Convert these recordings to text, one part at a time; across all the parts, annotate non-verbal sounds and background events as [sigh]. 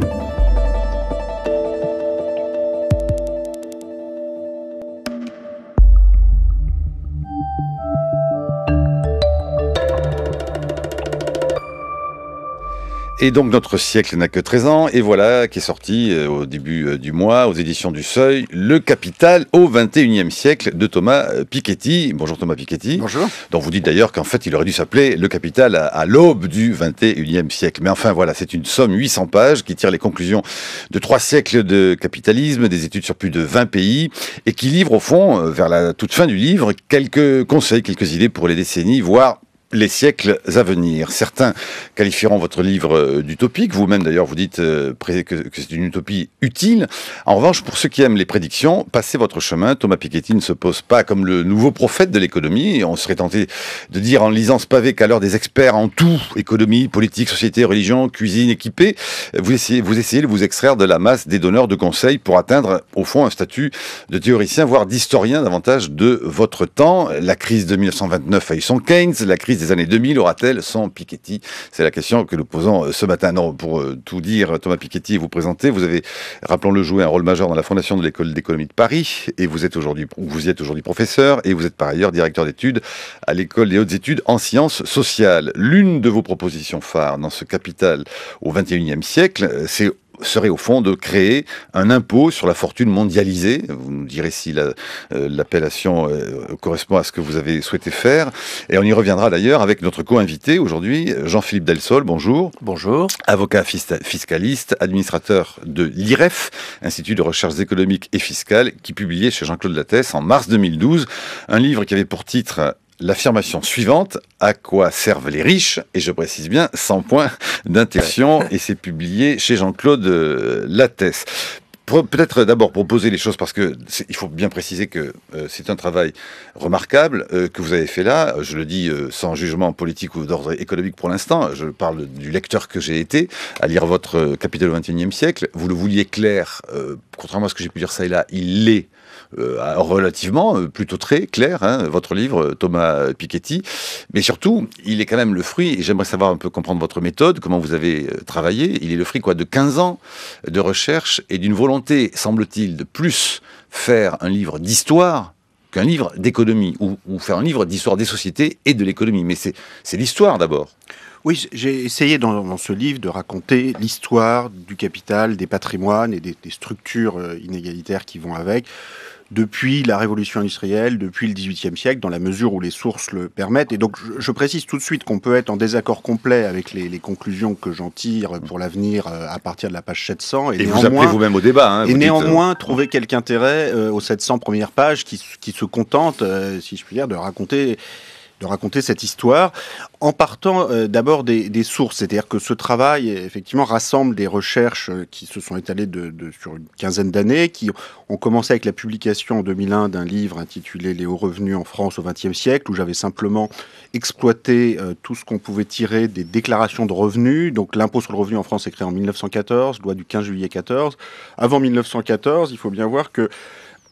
thank you Et donc notre siècle n'a que 13 ans, et voilà qui est sorti euh, au début euh, du mois aux éditions du Seuil, Le Capital au 21e siècle de Thomas euh, Piketty. Bonjour Thomas Piketty. Bonjour. Donc vous dites d'ailleurs qu'en fait il aurait dû s'appeler Le Capital à, l'aube du 21e siècle. Mais enfin voilà, c'est une somme 800 pages qui tire les conclusions de trois siècles de capitalisme, des études sur plus de 20 pays, et qui livre au fond, vers la toute fin du livre, quelques conseils, quelques idées pour les décennies, voire les siècles à venir. Certains qualifieront votre livre euh, d'utopique. Vous-même, d'ailleurs, vous dites euh, que c'est une utopie utile. En revanche, pour ceux qui aiment les prédictions, passez votre chemin. Thomas Piketty ne se pose pas comme le nouveau prophète de l'économie. On serait tenté de dire en lisant ce pavé qu'à l'heure des experts en tout, économie, politique, société, religion, cuisine, équipée, vous essayez, vous essayez de vous extraire de la masse des donneurs de conseils pour atteindre, au fond, un statut de théoricien, voire d'historien davantage de votre temps. La crise de 1929 a eu son Keynes, la crise années 2000 aura-t-elle sans Piketty C'est la question que nous posons euh, ce matin. pour euh, tout dire, Thomas Piketty, vous présentez, vous avez, rappelons-le, joué un rôle majeur dans la fondation de l'école d'économie de Paris et vous êtes aujourd'hui, vous y êtes aujourd'hui professeur et vous êtes par ailleurs directeur d'études à l'école des hautes études en sciences sociales. L'une de vos propositions phares dans ce capital au 21e siècle, euh, c'est serait au fond de créer un impôt sur la fortune mondialisée. Vous me direz si euh, l'appellation euh, correspond à ce que vous avez souhaité faire. Et on y reviendra d'ailleurs avec notre co-invité aujourd'hui, Jean-Philippe Delsol. Bonjour. Bonjour. Avocat fiscaliste, administrateur de l'IREF, Institut de Recherche économiques et Fiscale, qui publiait chez Jean-Claude Lattès en mars 2012 un livre qui avait pour titre l'affirmation suivante à quoi servent les riches et je précise bien sans point d'intention, et c'est publié chez Jean-Claude euh, Lattès. Peut-être d'abord pour poser les choses, parce que il faut bien préciser que euh, c'est un travail remarquable euh, que vous avez fait là. Je le dis sans jugement politique ou d'ordre économique pour l'instant. Je parle du lecteur que j'ai été à lire votre Capital au XXIe siècle. Vous le vouliez clair, contrairement à ce que j'ai pu dire ça et là, il l'est euh, relativement euh, plutôt très clair, hein, votre livre, euh, Thomas Piketty. Mais surtout, il est quand même le fruit, et j'aimerais savoir un peu comprendre votre méthode, comment vous avez travaillé. Il est le fruit quoi, de 15 ans de recherche et d'une volonté, semble-t-il, de plus faire un livre d'histoire qu'un livre d'économie, ou, faire un livre d'histoire des sociétés et de l'économie. Mais c'est l'histoire d'abord. Oui, j'ai essayé dans, ce livre de raconter l'histoire du capital, des patrimoines et des structures inégalitaires qui vont avec depuis la révolution industrielle, depuis le XVIIIe siècle, dans la mesure où les sources le permettent. Et donc, je, précise tout de suite qu'on peut être en désaccord complet avec les, conclusions que j'en tire pour l'avenir euh, à partir de la page 700. Et, vous appelez vous-même au débat. Hein, et néanmoins, euh, trouver quelque intérêt euh, aux 700 premières pages qui, qui se contentent, si je puis dire, de raconter raconter cette histoire en partant euh, d'abord des, sources, c'est-à-dire que ce travail effectivement rassemble des recherches euh, qui se sont étalées de, sur une quinzaine d'années, qui ont commencé avec la publication en 2001 d'un livre intitulé Les hauts revenus en France au XXe siècle, où j'avais simplement exploité euh, tout ce qu'on pouvait tirer des déclarations de revenus. Donc l'impôt sur le revenu en France est créé en 1914, loi du 15 juillet 14. Avant 1914, il faut bien voir que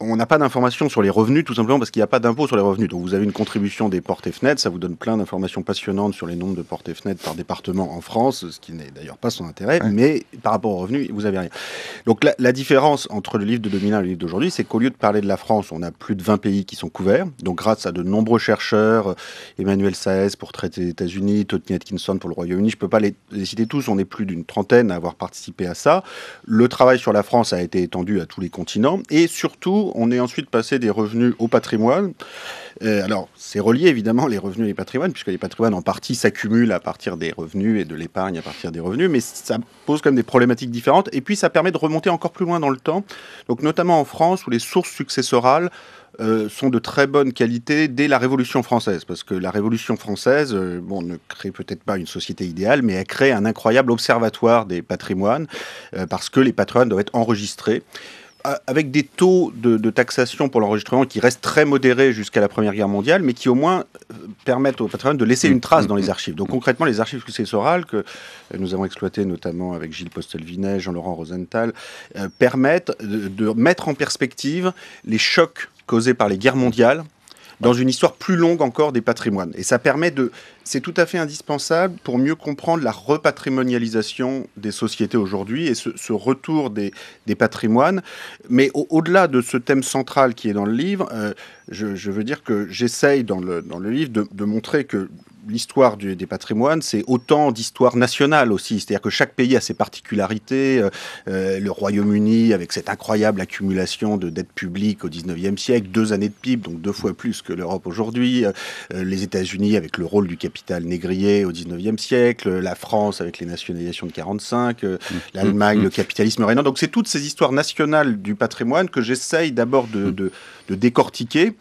on n'a pas d'informations sur les revenus, tout simplement parce qu'il n'y a pas d'impôt sur les revenus. Donc vous avez une contribution des portes et fenêtres, ça vous donne plein d'informations passionnantes sur les nombres de portes et fenêtres par département en France, ce qui n'est d'ailleurs pas son intérêt, mais par rapport aux revenus, vous n'avez rien. Donc la, différence entre le livre de 2001 et le livre d'aujourd'hui, c'est qu'au lieu de parler de la France, on a plus de 20 pays qui sont couverts. Donc grâce à de nombreux chercheurs, euh, Emmanuel Saez pour traiter les États-Unis, Tony Atkinson pour le Royaume-Uni, je ne peux pas les, les citer tous, on est plus d'une trentaine à avoir participé à ça. Le travail sur la France a été étendu à tous les continents et surtout, on est ensuite passé des revenus au patrimoine. Euh, alors, c'est relié évidemment les revenus et les patrimoines, puisque les patrimoines en partie s'accumulent à partir des revenus et de l'épargne à partir des revenus, mais ça pose quand même des problématiques différentes. Et puis, ça permet de remonter encore plus loin dans le temps, donc notamment en France où les sources successorales euh, sont de très bonne qualité dès la Révolution française, parce que la Révolution française, euh, bon, ne crée peut-être pas une société idéale, mais elle crée un incroyable observatoire des patrimoines, parce que les patrimoines doivent être enregistrés avec des taux de, taxation pour l'enregistrement qui restent très modérés jusqu'à la Première Guerre mondiale, mais qui au moins euh, permettent au patrimoine de laisser mm. une trace dans mm. les archives. Donc mm. concrètement, les archives successorales que euh, nous avons exploitées notamment avec Gilles Postelvinet, Jean-Laurent Rosenthal, euh, permettent de mettre en perspective les chocs causés par les guerres mondiales dans une histoire plus longue encore des patrimoines. Et ça permet de... C'est tout à fait indispensable pour mieux comprendre la repatrimonialisation des sociétés aujourd'hui et ce, retour des, patrimoines. Mais au-delà de ce thème central qui est dans le livre, euh, je, veux dire que j'essaye dans le, dans le livre de, de montrer que l'histoire des patrimoines, c'est autant d'histoire nationale aussi. C'est-à-dire que chaque pays a ses particularités. Euh, euh, le Royaume-Uni, avec cette incroyable accumulation de dettes publiques au 19e siècle, deux années de PIB, donc deux fois plus que l'Europe aujourd'hui. Euh, les États-Unis, avec le rôle du capital négrier au 19e siècle. La France, avec les nationalisations de 45. Mm. L'Allemagne, mm. le capitalisme régnant. Donc, c'est toutes ces histoires nationales du patrimoine que j'essaye d'abord de, mm. de, de, décortiquer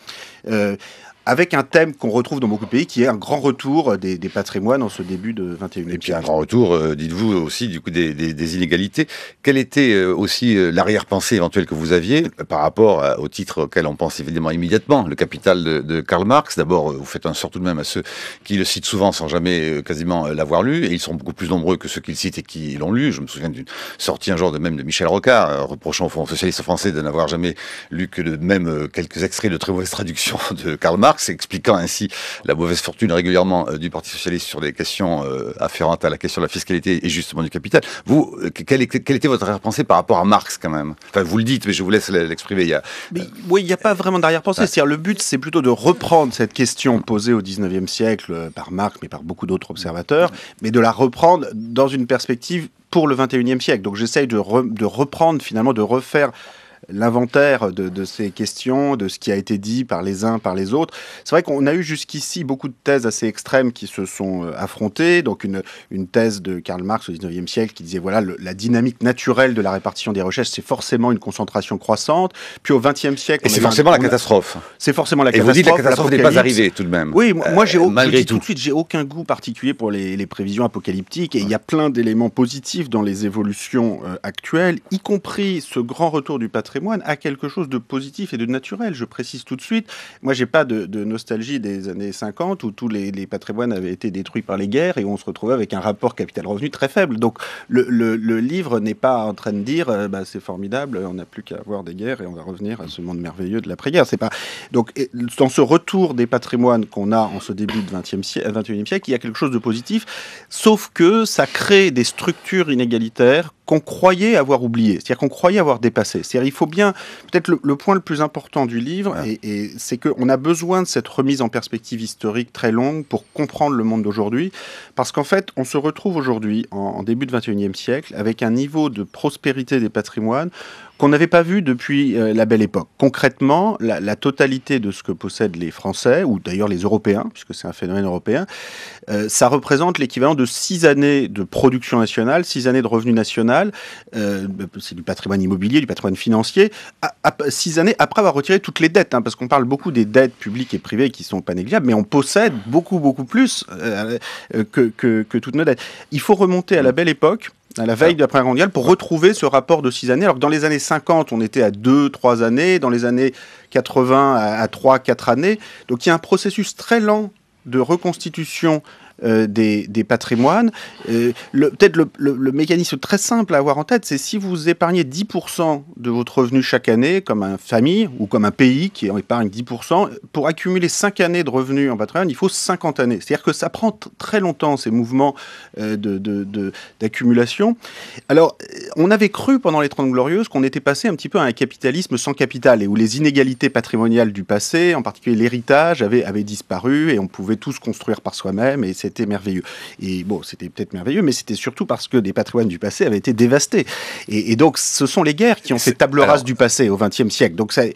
avec un thème qu'on retrouve dans beaucoup de pays, qui est un grand retour des, patrimoines en ce début de 21e siècle. Et puis un grand retour, euh, dites-vous aussi, du coup, des, inégalités. Quelle était euh, aussi euh, l'arrière-pensée éventuelle que vous aviez par rapport au titre auquel on pense évidemment immédiatement, le capital de, Karl Marx D'abord, vous faites un sort tout de même à ceux qui le citent souvent sans jamais quasiment l'avoir lu, et ils sont beaucoup plus nombreux que ceux qui le citent et qui l'ont lu. Je me souviens d'une sortie un jour de même de Michel Rocard, reprochant au socialistes socialiste français de n'avoir jamais lu que de même quelques extraits de très mauvaise traduction [laughs] de Karl Marx Marx, expliquant ainsi la mauvaise fortune régulièrement euh, du Parti Socialiste sur des questions euh, afférentes à la question de la fiscalité et justement du capital. Vous, euh, quelle, était votre arrière-pensée par rapport à Marx quand même Enfin, vous le dites, mais je vous laisse l'exprimer. Il y oui, il n'y a pas vraiment d'arrière-pensée. le but, c'est plutôt de reprendre cette question posée au 19e siècle par Marx, mais par beaucoup d'autres observateurs, mais de la reprendre dans une perspective pour le 21e siècle. Donc j'essaye de, reprendre finalement, de refaire l'inventaire de, ces questions, de ce qui a été dit par les uns, par les autres. C'est vrai qu'on a eu jusqu'ici beaucoup de thèses assez extrêmes qui se sont euh, affrontées. Donc une, une thèse de Karl Marx au 19e siècle qui disait, voilà, la dynamique naturelle de la répartition des recherches, c'est forcément une concentration croissante. Puis au 20e siècle... Et c'est forcément la catastrophe. C'est forcément la catastrophe. Et vous dites la catastrophe n'est pas arrivée tout de même. Oui, moi, j'ai euh, malgré tout. de suite, j'ai aucun goût particulier pour les, prévisions apocalyptiques. Et il y a plein d'éléments positifs dans les évolutions euh, actuelles, y compris ce grand retour du patrimoine à quelque chose de positif et de naturel. Je précise tout de suite, moi j'ai pas de, nostalgie des années 50 où tous les, patrimoines avaient été détruits par les guerres et on se retrouvait avec un rapport capital-revenu très faible. Donc le, livre n'est pas en train de dire euh, bah, c'est formidable, on n'a plus qu'à avoir des guerres et on va revenir à ce monde merveilleux de l'après-guerre. C'est pas donc dans ce retour des patrimoines qu'on a en ce début du 20e siècle, 21e siècle, il y a quelque chose de positif, sauf que ça crée des structures inégalitaires qu'on croyait avoir oubliées, c'est-à-dire qu'on croyait avoir dépassées. C'est-à-dire il faut bien, peut-être le, point le plus important du livre, et, c'est qu'on a besoin de cette remise en perspective historique très longue pour comprendre le monde d'aujourd'hui, parce qu'en fait, on se retrouve aujourd'hui, en, en début du e siècle, avec un niveau de prospérité des patrimoines qu'on n'avait pas vu depuis euh, la belle époque. Concrètement, la, totalité de ce que possèdent les Français, ou d'ailleurs les Européens, puisque c'est un phénomène européen, euh, ça représente l'équivalent de six années de production nationale, six années de revenus national, euh, c'est du patrimoine immobilier, du patrimoine financier, six années après avoir retiré toutes les dettes, hein, parce qu'on parle beaucoup des dettes publiques et privées qui sont pas négligeables, mais on possède beaucoup, beaucoup plus que, que toutes nos dettes. Il faut remonter à la mm. belle époque à la veille ah. de la Première mondiale, pour retrouver ce rapport de 6 années. Alors que dans les années 50, on était à 2-3 années, dans les années 80 à 3-4 années. Donc il y a un processus très lent de reconstitution euh, des, patrimoines. Euh, peut-être le, mécanisme très simple à avoir en tête, c'est si vous épargnez 10% de votre revenu chaque année, comme un famille ou comme un pays qui épargne 10%, pour accumuler 5 années de revenus en patrimoine, il faut 50 années. C'est-à-dire que ça prend très longtemps ces mouvements d'accumulation. Euh, de, de, Alors, on avait cru pendant les 30 Glorieuses qu'on était passé un petit peu à un capitalisme sans capital et où les inégalités patrimoniales du passé, en particulier l'héritage, avaient, disparu et on pouvait tous construire par soi-même, etc c'était merveilleux. Et bon, c'était peut-être merveilleux, mais c'était surtout parce que des patrimoines du passé avaient été dévastés. Et, donc, ce sont les guerres qui ont fait table rase du passé au XXe siècle. Donc, c'est,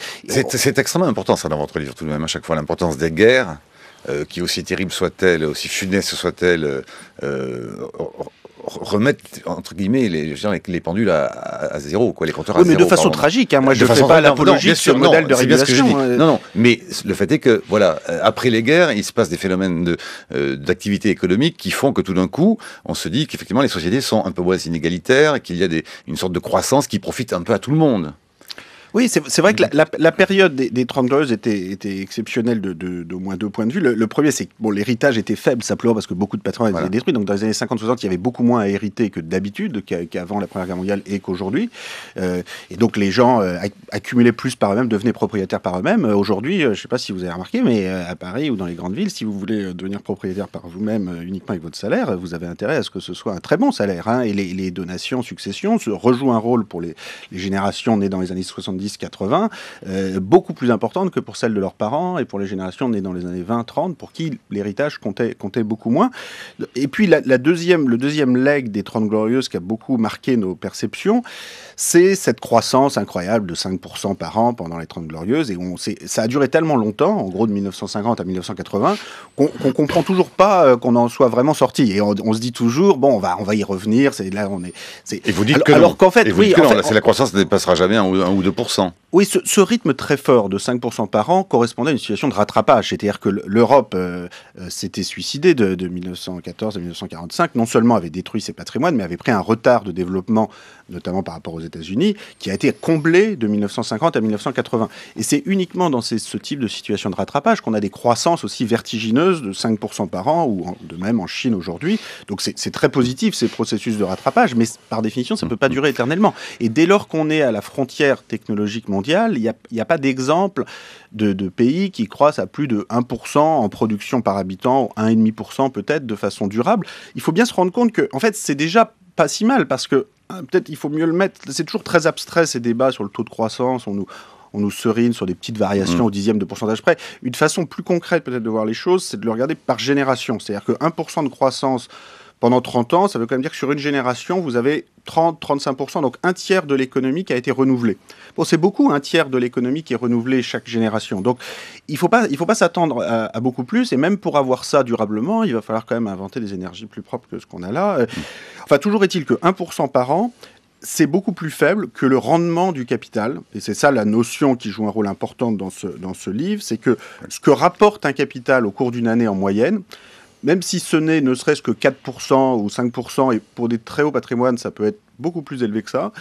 extrêmement important, ça, dans votre livre, tout de même, à chaque fois, l'importance des guerres. Euh, qui aussi terribles soient-elles, aussi funestes soient-elles, euh, euh, remettre entre guillemets les, les pendules à, zéro, quoi, les compteurs à mais zéro. Mais de façon tragique, hein, moi je ne fais pas l'apologie sur le modèle de régulation. Hein. Non, non, mais le fait est que voilà, euh, après les guerres, il se passe des phénomènes euh, d'activité économique qui font que tout d'un coup, on se dit qu'effectivement les sociétés sont un peu moins inégalitaires, qu'il y a une sorte de croissance qui profite un peu à tout le monde. Oui, c'est vrai que la, mmh. période des, des, 30 était, était exceptionnelle de, moins deux points de vue. Le, premier, c'est que bon, l'héritage était faible simplement parce que beaucoup de patrons avaient étaient détruits. Donc dans les années 50-60, il y avait beaucoup moins à hériter que d'habitude, qu'avant la Première Guerre mondiale et qu'aujourd'hui. Euh, et donc les gens euh, accumulaient plus par eux-mêmes, devenaient propriétaires par eux-mêmes. Euh, aujourd'hui, je ne sais pas si vous avez remarqué, mais à Paris ou dans les grandes villes, si vous voulez devenir propriétaire par vous-même uniquement avec votre salaire, vous avez intérêt à ce que ce soit un très bon salaire. Hein. Et les, donations, successions se rejouent un rôle pour les, les générations nées dans les années 70 80 euh, beaucoup plus importante que pour celle de leurs parents et pour les générations nées dans les années 20-30, pour qui l'héritage comptait, comptait beaucoup moins. Et puis la, deuxième, le deuxième leg des 30 Glorieuses qui a beaucoup marqué nos perceptions, c'est cette croissance incroyable de 5% par an pendant les 30 Glorieuses. Et on, ça a duré tellement longtemps, en gros de 1950 à 1980, qu'on qu comprend toujours pas euh, qu'on en soit vraiment sorti. Et on, se dit toujours, bon, on va, on va y revenir. C'est là, on est. Et vous dites alors, que alors qu'en fait, oui, c'est la croissance ne dépassera jamais 1 ou 2 oui, ce, rythme très fort de 5% par an correspondait à une situation de rattrapage. C'est-à-dire que l'Europe euh, euh, s'était suicidée de, 1914 à 1945. Non seulement avait détruit ses patrimoines, mais avait pris un retard de développement, notamment par rapport aux États-Unis, qui a été comblé de 1950 à 1980. Et c'est uniquement dans ce type de situation de rattrapage qu'on a des croissances aussi vertigineuses de 5% par an, ou de même en Chine aujourd'hui. Donc c'est très positif ces processus de rattrapage, mais par définition, ça ne peut pas mm-hmm. durer éternellement. Et dès lors qu'on est à la frontière technologique, logique mondiale, il n'y a, pas d'exemple de, pays qui croissent à plus de 1% en production par habitant, 1,5% peut-être de façon durable. Il faut bien se rendre compte que, en fait, c'est déjà pas si mal parce que hein, peut-être il faut mieux le mettre. C'est toujours très abstrait ces débats sur le taux de croissance. On nous, on nous serine sur des petites variations mmh. au dixième de pourcentage près. Une façon plus concrète peut-être de voir les choses, c'est de le regarder par génération. C'est-à-dire que 1% de croissance pendant 30 ans, ça veut quand même dire que sur une génération, vous avez 30-35%, donc un tiers de l'économie qui a été renouvelée. Bon, c'est beaucoup, un tiers de l'économie qui est renouvelée chaque génération. Donc, il ne faut pas, faut pas s'attendre à, beaucoup plus. Et même pour avoir ça durablement, il va falloir quand même inventer des énergies plus propres que ce qu'on a là. Euh, enfin, toujours est-il que 1% par an, c'est beaucoup plus faible que le rendement du capital. Et c'est ça la notion qui joue un rôle important dans ce, dans ce livre. C'est que ce que rapporte un capital au cours d'une année en moyenne, même si ce n'est ne serait-ce que 4% ou 5%, et pour des très hauts patrimoines, ça peut être beaucoup plus élevé que ça,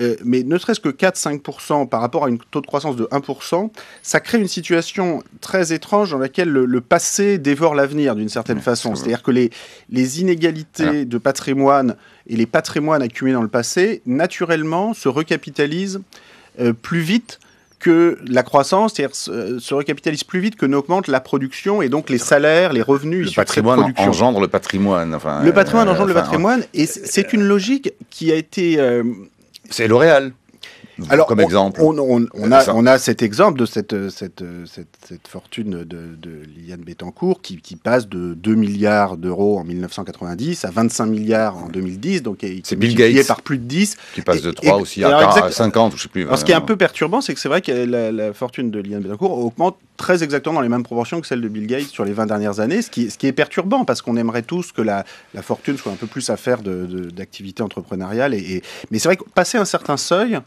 euh, mais ne serait-ce que 4-5% par rapport à une taux de croissance de 1%, ça crée une situation très étrange dans laquelle le, passé dévore l'avenir d'une certaine façon. C'est-à-dire que les, inégalités de patrimoine et les patrimoines accumulés dans le passé, naturellement, se recapitalisent euh, plus vite que la croissance se, euh, se recapitalise plus vite que n'augmente la production et donc les salaires, les revenus. Le patrimoine engendre le patrimoine. Enfin, le patrimoine euh, engendre le patrimoine et euh, c'est une logique qui a été... c'est L'Oréal. Alors, comme exemple on, a, on, a, cet exemple de cette, euh, euh, cette, cette, fortune de, de, Liliane Bettencourt qui, qui, passe de 2 milliards d'euros en 1990 à 25 milliards en 2010, donc c'est Bill Gates par plus de 10. Qui passe de 3 aussi à, 50, je sais plus. Alors, ce qui est un euh, peu perturbant, c'est que c'est vrai que la, fortune de Liliane Bettencourt augmente très exactement dans les mêmes proportions que celle de Bill Gates sur les 20 dernières années, ce qui, ce qui est perturbant parce qu'on aimerait tous que la, la, fortune soit un peu plus affaire d'activité de, entrepreneuriale. Et, mais c'est vrai que passer un certain seuil,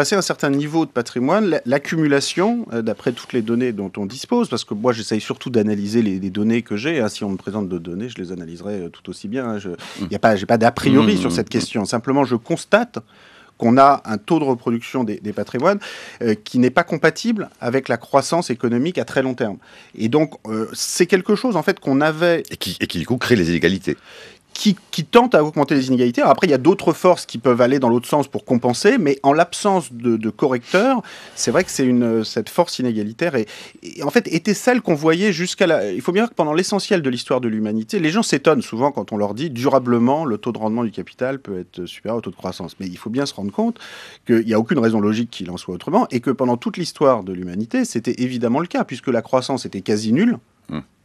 passer un certain niveau de patrimoine, l'accumulation, euh, d'après toutes les données dont on dispose, parce que moi j'essaye surtout d'analyser les, données que j'ai, hein. si on me présente de données, je les analyserai euh, tout aussi bien, hein. je n'ai mm. pas, pas d'a priori mm, sur mm, cette question, simplement je constate qu'on a un taux de reproduction des, patrimoines euh, qui n'est pas compatible avec la croissance économique à très long terme. Et donc, c'est quelque chose, en fait, qu'on avait... Et qui, et qui, du coup, crée les inégalités qui, qui tente à augmenter les inégalités. après, il y a d'autres forces qui peuvent aller dans l'autre sens pour compenser, mais en l'absence de, correcteurs, c'est vrai que c'est une, cette force inégalitaire et en fait était celle qu'on voyait jusqu'à la. Il faut bien dire que pendant l'essentiel de l'histoire de l'humanité, les gens s'étonnent souvent quand on leur dit durablement le taux de rendement du capital peut être supérieur au taux de croissance. Mais il faut bien se rendre compte qu'il n'y a aucune raison logique qu'il en soit autrement et que pendant toute l'histoire de l'humanité, c'était évidemment le cas puisque la croissance était quasi nulle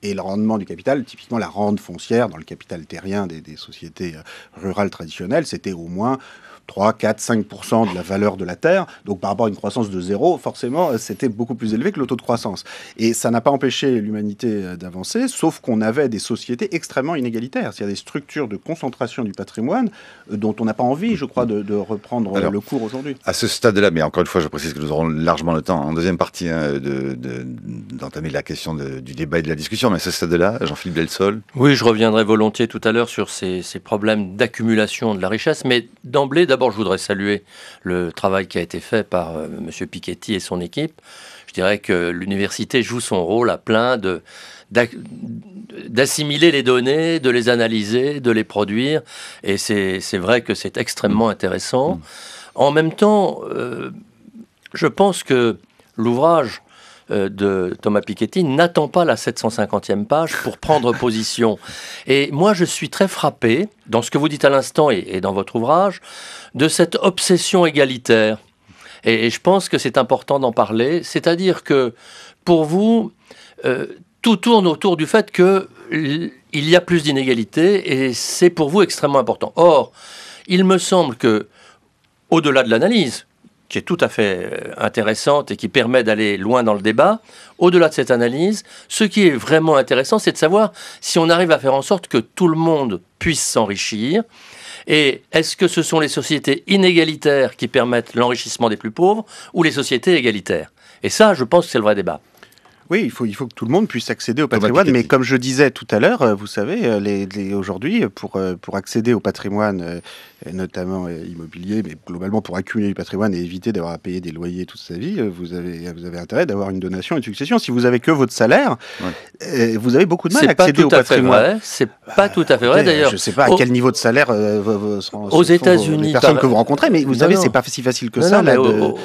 et le rendement du capital, typiquement la rente foncière dans le capital terrien des, sociétés euh, rurales traditionnelles, c'était au moins 3, 4, 5% de la valeur de la Terre. Donc par rapport à une croissance de zéro, forcément, euh, c'était beaucoup plus élevé que le taux de croissance. Et ça n'a pas empêché l'humanité euh, d'avancer, sauf qu'on avait des sociétés extrêmement inégalitaires, cest y a des structures de concentration du patrimoine euh, dont on n'a pas envie, je crois, de, reprendre le cours aujourd'hui. À ce stade-là, mais encore une fois, je précise que nous aurons largement le temps en deuxième partie hein, de d'entamer la question du débat et de la discussion, mais à ce stade-là, Jean-Philippe Delsol. Oui, je reviendrai volontiers tout à l'heure sur ces, ces problèmes d'accumulation de la richesse, mais d'emblée, d'abord, je voudrais saluer le travail qui a été fait par euh, Monsieur M. Piketty et son équipe. Je dirais que l'université joue son rôle à plein de d'assimiler les données, de les analyser, de les produire. Et c'est vrai que c'est extrêmement intéressant. Mm. En même temps, euh, je pense que l'ouvrage euh, de Thomas Piketty n'attend pas la 750e page pour prendre [laughs] position. Et moi, je suis très frappé, dans ce que vous dites à l'instant et, dans votre ouvrage, de cette obsession égalitaire. Et, je pense que c'est important d'en parler. C'est-à-dire que pour vous, euh, tout tourne autour du fait que il y a plus d'inégalités et c'est pour vous extrêmement important. Or, il me semble que, au-delà de l'analyse, qui est tout à fait euh, intéressante et qui permet d'aller loin dans le débat, au-delà de cette analyse, ce qui est vraiment intéressant, c'est de savoir si on arrive à faire en sorte que tout le monde puisse s'enrichir. Et est-ce que ce sont les sociétés inégalitaires qui permettent l'enrichissement des plus pauvres ou les sociétés égalitaires Et ça, je pense que c'est le vrai débat. Oui, il faut, il faut que tout le monde puisse accéder au patrimoine. Mais comme je disais tout à l'heure, euh, vous savez, euh, les, aujourd'hui, euh, pour, pour accéder au patrimoine, notamment immobilier, mais globalement pour accumuler du patrimoine et éviter d'avoir à payer des loyers toute sa vie, vous avez, vous avez intérêt d'avoir une donation, une succession. Si vous avez que votre salaire, vous avez beaucoup de mal à accéder au patrimoine. C'est pas bah, tout à fait vrai, d'ailleurs. Je sais pas à quel niveau de salaire aux États-Unis, les personnes que vous rencontrez, mais vous savez, c'est pas si facile que ça.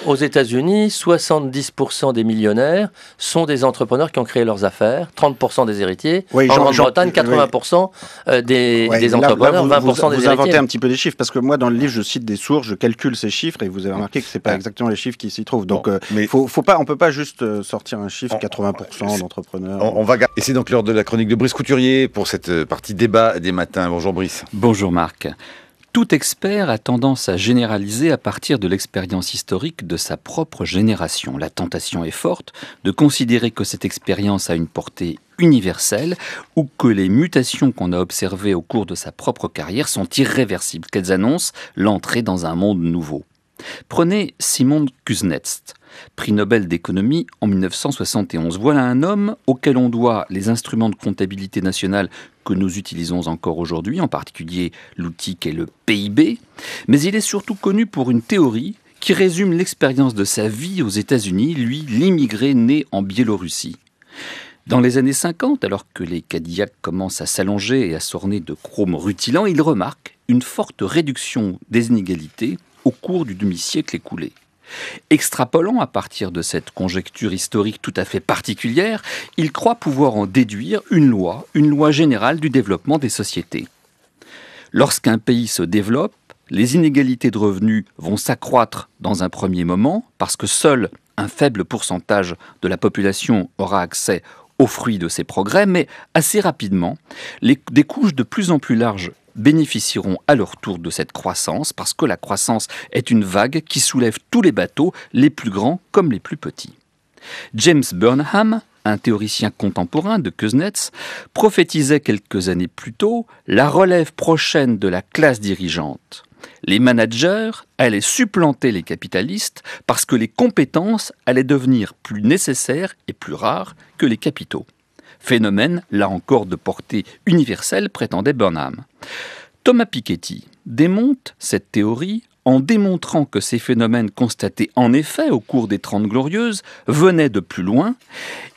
Aux États-Unis, 70% des millionnaires sont des entrepreneurs qui ont créé leurs affaires, 30% des héritiers. en Grande-Bretagne, 80% euh, euh, des, entrepreneurs, 20% vous, vous inventez un petit peu des chiffres, parce que moi, dans le livre, je cite des sources, je calcule ces chiffres, et vous avez remarqué que ce n'est pas exactement les chiffres qui s'y trouvent. Donc, euh, faut, pas, on ne peut pas juste sortir un chiffre, 80% d'entrepreneurs. On, on, va Et c'est donc l'heure de la chronique de Brice Couturier pour cette partie débat des matins. Bonjour Brice. Bonjour Marc. Tout expert a tendance à généraliser à partir de l'expérience historique de sa propre génération. La tentation est forte de considérer que cette expérience a une portée universelle ou que les mutations qu'on a observées au cours de sa propre carrière sont irréversibles, qu'elles annoncent l'entrée dans un monde nouveau. Prenez Simon Kuznets prix Nobel d'économie en 1971. Voilà un homme auquel on doit les instruments de comptabilité nationale que nous utilisons encore aujourd'hui, en particulier l'outil qu'est le PIB, mais il est surtout connu pour une théorie qui résume l'expérience de sa vie aux États-Unis, lui, l'immigré né en Biélorussie. Dans les années 50, alors que les Cadillacs commencent à s'allonger et à s'orner de chrome rutilant, il remarque une forte réduction des inégalités au cours du demi-siècle écoulé. Extrapolant à partir de cette conjecture historique tout à fait particulière, il croit pouvoir en déduire une loi, une loi générale du développement des sociétés. Lorsqu'un pays se développe, les inégalités de revenus vont s'accroître dans un premier moment parce que seul un faible pourcentage de la population aura accès aux fruits de ces progrès, mais assez rapidement, les, des couches de plus en plus larges bénéficieront à leur tour de cette croissance parce que la croissance est une vague qui soulève tous les bateaux, les plus grands comme les plus petits. James Burnham, un théoricien contemporain de Kuznets, prophétisait quelques années plus tôt la relève prochaine de la classe dirigeante. Les managers allaient supplanter les capitalistes parce que les compétences allaient devenir plus nécessaires et plus rares que les capitaux phénomène, là encore de portée universelle, prétendait Burnham. Thomas Piketty démonte cette théorie en démontrant que ces phénomènes constatés en effet au cours des Trente Glorieuses venaient de plus loin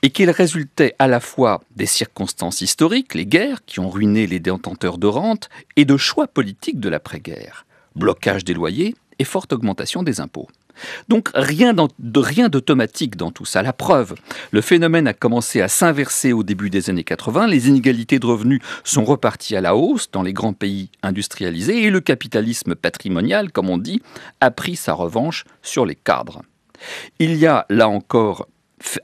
et qu'ils résultaient à la fois des circonstances historiques, les guerres qui ont ruiné les détenteurs de rente, et de choix politiques de l'après-guerre, blocage des loyers et forte augmentation des impôts. Donc rien, d'automatique rien dans tout ça. La preuve, le phénomène a commencé à s'inverser au début des années 80, les inégalités de revenus sont reparties à la hausse dans les grands pays industrialisés et le capitalisme patrimonial, comme on dit, a pris sa revanche sur les cadres. Il y a là encore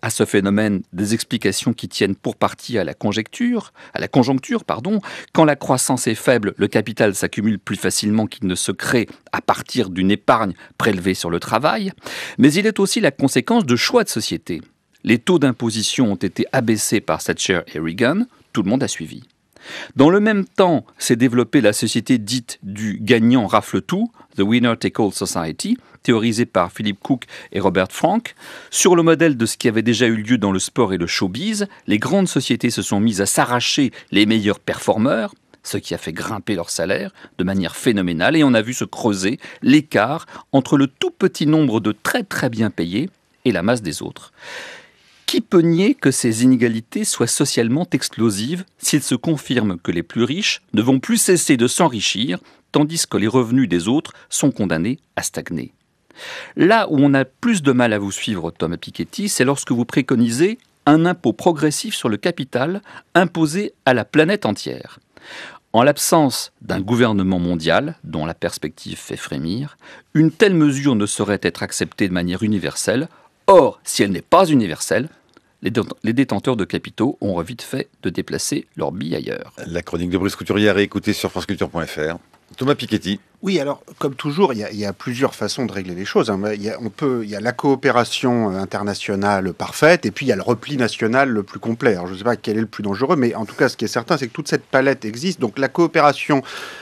à ce phénomène des explications qui tiennent pour partie à la conjecture, à la conjoncture, pardon. Quand la croissance est faible, le capital s'accumule plus facilement qu'il ne se crée à partir d'une épargne prélevée sur le travail. Mais il est aussi la conséquence de choix de société. Les taux d'imposition ont été abaissés par Thatcher et Reagan. Tout le monde a suivi. Dans le même temps, s'est développée la société dite du gagnant rafle tout, The Winner Take All Society, théorisée par Philippe Cook et Robert Frank. Sur le modèle de ce qui avait déjà eu lieu dans le sport et le showbiz, les grandes sociétés se sont mises à s'arracher les meilleurs performeurs, ce qui a fait grimper leur salaire de manière phénoménale, et on a vu se creuser l'écart entre le tout petit nombre de très très bien payés et la masse des autres. Qui peut nier que ces inégalités soient socialement explosives s'il se confirme que les plus riches ne vont plus cesser de s'enrichir, tandis que les revenus des autres sont condamnés à stagner Là où on a plus de mal à vous suivre, Thomas Piketty, c'est lorsque vous préconisez un impôt progressif sur le capital imposé à la planète entière. En l'absence d'un gouvernement mondial, dont la perspective fait frémir, une telle mesure ne saurait être acceptée de manière universelle. Or, si elle n'est pas universelle, les, détenteurs de capitaux ont vite fait de déplacer leurs billes ailleurs. La chronique de Brice Couturier est écoutée sur franceculture.fr. Thomas Piketty. Oui, alors comme toujours, il y, a, plusieurs façons de régler les choses. Hein, il y a, on peut, il y a la coopération euh, internationale parfaite, et puis il y a le repli national le plus complet. Alors, je ne sais pas quel est le plus dangereux, mais en tout cas, ce qui est certain, c'est que toute cette palette existe. Donc la coopération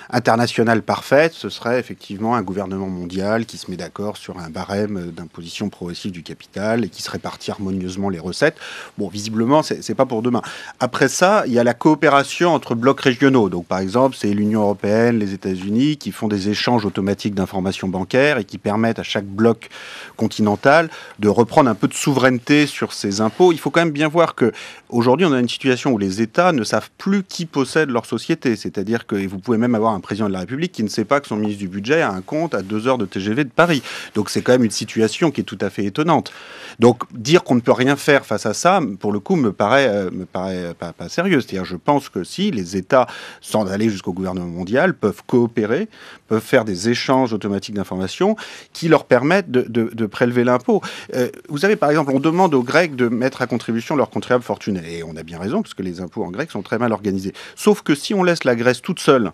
internationale parfaite, ce serait effectivement un gouvernement mondial qui se met d'accord sur un barème euh, d'imposition progressive du capital et qui se répartit harmonieusement les recettes. Bon, visiblement, c'est pas pour demain. Après ça, il y a la coopération entre blocs régionaux. Donc par exemple, c'est l'Union européenne, les États-Unis qui font des échanges automatiques d'informations bancaires et qui permettent à chaque bloc continental de reprendre un peu de souveraineté sur ses impôts. Il faut quand même bien voir que aujourd'hui, on a une situation où les États ne savent plus qui possède leur société. C'est-à-dire que vous pouvez même avoir un président de la République qui ne sait pas que son ministre du Budget a un compte à deux heures de TGV de Paris. Donc c'est quand même une situation qui est tout à fait étonnante. Donc dire qu'on ne peut rien faire face à ça, pour le coup, me paraît, euh, me paraît euh, pas, pas sérieux. C'est-à-dire, je pense que si les États, sans aller jusqu'au gouvernement mondial, peuvent coopérer peuvent faire des échanges automatiques d'informations qui leur permettent de, prélever l'impôt. Euh, vous savez, par exemple, on demande aux Grecs de mettre à contribution leurs contribuables fortunés. Et on a bien raison, parce que les impôts en Grec sont très mal organisés. Sauf que si on laisse la Grèce toute seule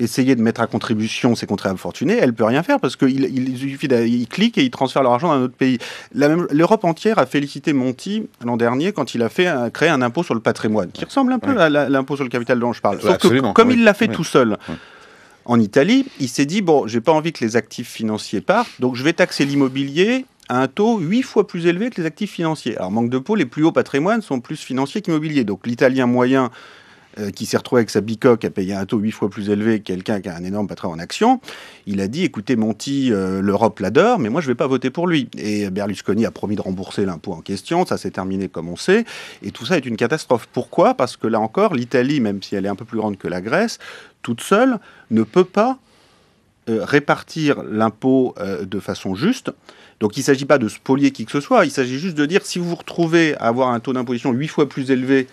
essayer de mettre à contribution ses contribuables fortunés, elle peut rien faire parce qu'il il cliquent et ils transfèrent leur argent dans un autre pays. L'Europe entière a félicité Monti l'an dernier quand il a fait créé un impôt sur le patrimoine qui ressemble un peu à l'impôt sur le capital dont je parle. Sauf que, comme il l'a fait tout seul en Italie, il s'est dit bon, j'ai pas envie que les actifs financiers partent, donc je vais taxer l'immobilier à un taux huit fois plus élevé que les actifs financiers. Alors, manque de peau, les plus hauts patrimoines sont plus financiers qu'immobiliers. Donc, l'Italien moyen euh, qui s'est retrouvé avec sa bicoque à payer un taux huit fois plus élevé que quelqu'un qui a un énorme patrimoine en action, il a dit écoutez, Monti, euh, l'Europe l'adore, mais moi, je ne vais pas voter pour lui. Et Berlusconi a promis de rembourser l'impôt en question. Ça s'est terminé comme on sait. Et tout ça est une catastrophe. Pourquoi Parce que là encore, l'Italie, même si elle est un peu plus grande que la Grèce, toute seule ne peut pas euh, répartir l'impôt euh, de façon juste. Donc il ne s'agit pas de spolier qui que ce soit, il s'agit juste de dire si vous vous retrouvez à avoir un taux d'imposition huit fois plus élevé